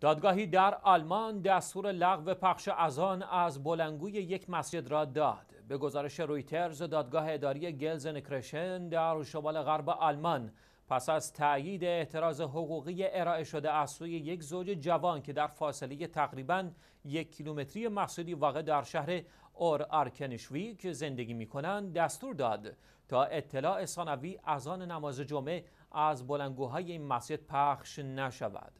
دادگاهی در آلمان دستور لغو پخش اذان از بلنگوی یک مسجد را داد. به گزارش رویترز دادگاه اداری کرشن در شمال غرب آلمان پس از تأیید اعتراض حقوقی ارائه شده از سوی یک زوج جوان که در فاصله تقریبا یک کیلومتری مسجدی واقع در شهر اور که زندگی می دستور داد تا اطلاع ثانوی اذان نماز جمعه از بلنگوهای این مسجد پخش نشود.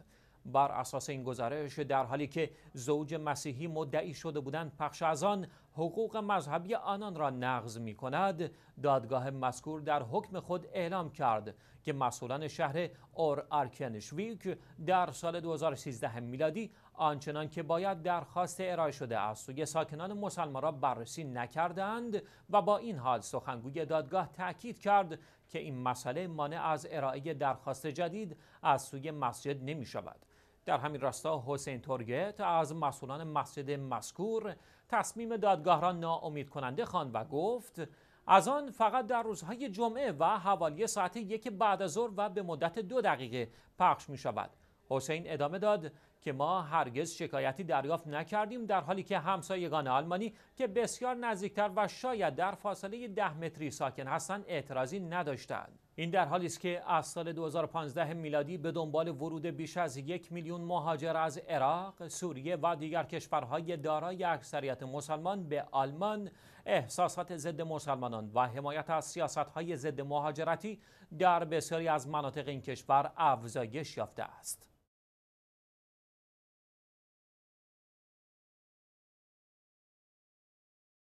بر اساس این گزارش در حالی که زوج مسیحی مدعی شده بودند پخش از آن حقوق مذهبی آنان را نقض می کند دادگاه مذکور در حکم خود اعلام کرد که مسئولان شهر اور آرکنشویک در سال 2013 میلادی آنچنان که باید درخواست ارائه شده از سوی ساکنان مسلمان را بررسی نکردند و با این حال سخنگوی دادگاه تاکید کرد که این مسئله مانع از ارائه درخواست جدید از سوی مسجد نمی شود. در همین راستا حسین تورگت از مسئولان مسجد مذکور تصمیم دادگاه را ناامید کننده خواند و گفت از آن فقط در روزهای جمعه و حوالی ساعت یک بعد از ظهر و به مدت دو دقیقه پخش می شود. حسین ادامه داد که ما هرگز شکایتی دریافت نکردیم در حالی که همسایگان آلمانی که بسیار نزدیکتر و شاید در فاصله ده متری ساکن هستند اعتراضی نداشتند. این در حالی است که از سال 2015 میلادی به دنبال ورود بیش از یک میلیون مهاجر از عراق، سوریه و دیگر کشورهای دارای اکثریت مسلمان به آلمان احساسات ضد مسلمانان و حمایت از سیاستهای ضد مهاجرتی در بسیاری از مناطق این کشور افزایش یافته است.